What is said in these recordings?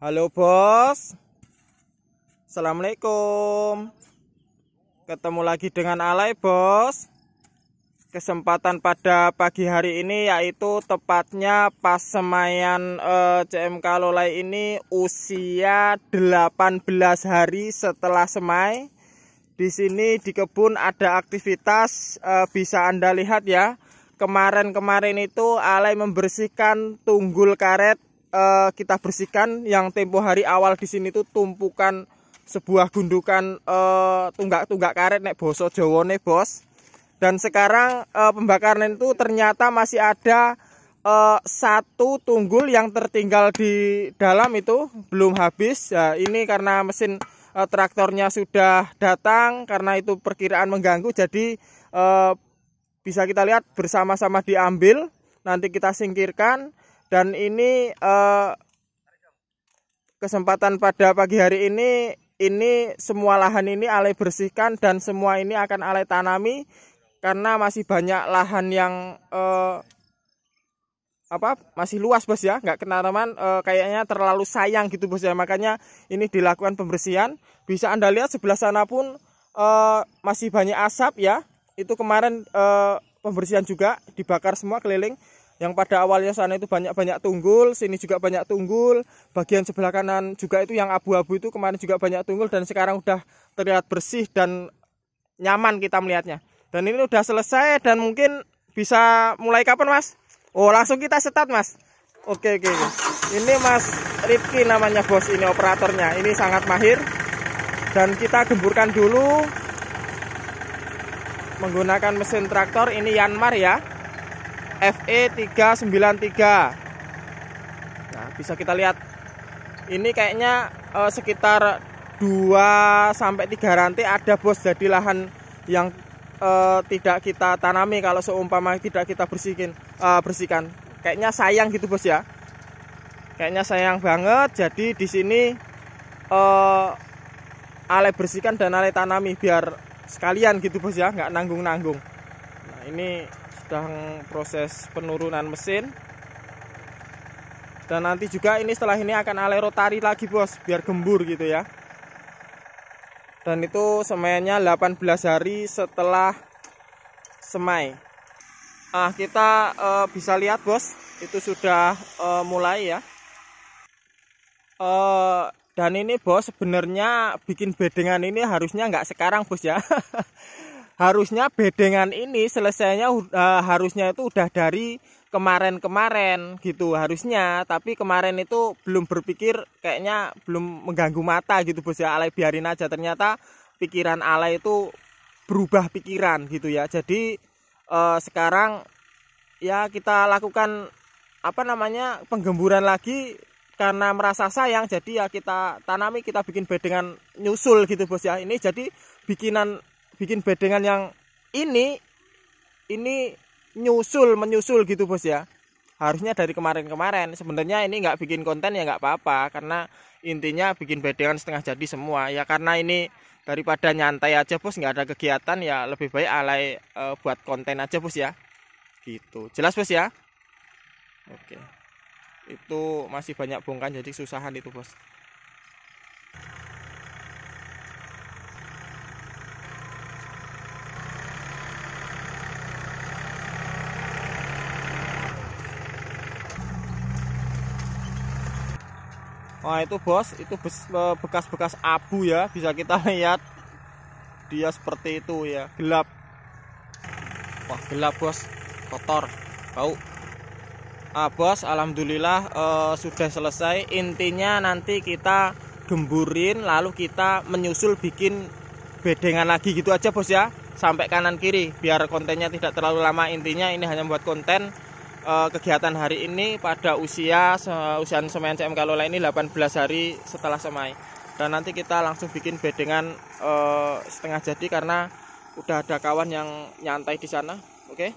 Halo bos Assalamualaikum Ketemu lagi dengan Alay bos Kesempatan pada pagi hari ini yaitu tepatnya pas semayan eh, CMK Lolai ini usia 18 hari setelah semai Di sini di kebun ada aktivitas eh, bisa Anda lihat ya Kemarin-kemarin itu Alay membersihkan tunggul karet uh, kita bersihkan yang tempo hari awal di sini tuh tumpukan sebuah gundukan eh, tunggak-tunggak karet nek boso jawone bos dan sekarang uh, pembakaran itu ternyata masih ada uh, satu tunggul yang tertinggal di dalam itu belum habis ya ini karena mesin uh, traktornya sudah datang karena itu perkiraan mengganggu jadi uh, bisa kita lihat bersama-sama diambil nanti kita singkirkan dan ini eh, kesempatan pada pagi hari ini ini semua lahan ini alai bersihkan dan semua ini akan alai tanami karena masih banyak lahan yang eh, apa masih luas bos ya nggak teman e, kayaknya terlalu sayang gitu bos ya makanya ini dilakukan pembersihan bisa anda lihat sebelah sana pun e, masih banyak asap ya itu kemarin e, pembersihan juga dibakar semua keliling yang pada awalnya sana itu banyak-banyak tunggul, sini juga banyak tunggul, bagian sebelah kanan juga itu yang abu-abu itu kemarin juga banyak tunggul dan sekarang udah terlihat bersih dan nyaman kita melihatnya. Dan ini udah selesai dan mungkin bisa mulai kapan mas? Oh langsung kita setat, mas. Oke oke. Ini mas Rifki namanya bos ini operatornya. Ini sangat mahir dan kita gemburkan dulu menggunakan mesin traktor ini Yanmar ya. FE 393 nah bisa kita lihat ini kayaknya eh, sekitar 2 sampai 3 rantai ada bos jadi lahan yang eh, tidak kita tanami kalau seumpama tidak kita bersihkan eh, bersihkan kayaknya sayang gitu bos ya kayaknya sayang banget jadi di sini eh, ale bersihkan dan ale tanami biar sekalian gitu bos ya nggak nanggung nanggung nah ini sedang proses penurunan mesin dan nanti juga ini setelah ini akan ale rotari lagi bos biar gembur gitu ya dan itu semainya 18 hari setelah semai ah kita e, bisa lihat bos itu sudah e, mulai ya e, dan ini bos sebenarnya bikin bedengan ini harusnya nggak sekarang bos ya harusnya bedengan ini selesainya uh, harusnya itu udah dari kemarin-kemarin gitu harusnya tapi kemarin itu belum berpikir kayaknya belum mengganggu mata gitu bos ya alay biarin aja ternyata pikiran alay itu berubah pikiran gitu ya jadi uh, sekarang ya kita lakukan apa namanya penggemburan lagi karena merasa sayang jadi ya kita tanami kita bikin bedengan nyusul gitu bos ya ini jadi bikinan bikin bedengan yang ini ini nyusul menyusul gitu bos ya harusnya dari kemarin-kemarin sebenarnya ini nggak bikin konten ya nggak apa-apa karena intinya bikin bedengan setengah jadi semua ya karena ini daripada nyantai aja bos nggak ada kegiatan ya lebih baik alay e, buat konten aja bos ya gitu jelas bos ya oke itu masih banyak bongkahan jadi susahan itu bos Wah itu bos, itu eh, bekas-bekas abu ya, bisa kita lihat dia seperti itu ya, gelap. Wah gelap bos, kotor, bau. Ah bos, alhamdulillah eh, sudah selesai. Intinya nanti kita gemburin, lalu kita menyusul bikin bedengan lagi gitu aja bos ya, sampai kanan kiri, biar kontennya tidak terlalu lama. Intinya ini hanya buat konten Eh, kegiatan hari ini pada usia uh, usia CM Kalola Lola ini 18 hari setelah semai. Dan nanti kita langsung bikin bedengan uh, eh, setengah jadi karena udah ada kawan yang nyantai di sana. Oke. Okay?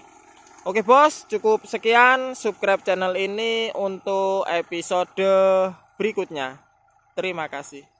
Oke bos, cukup sekian subscribe channel ini untuk episode berikutnya. Terima kasih.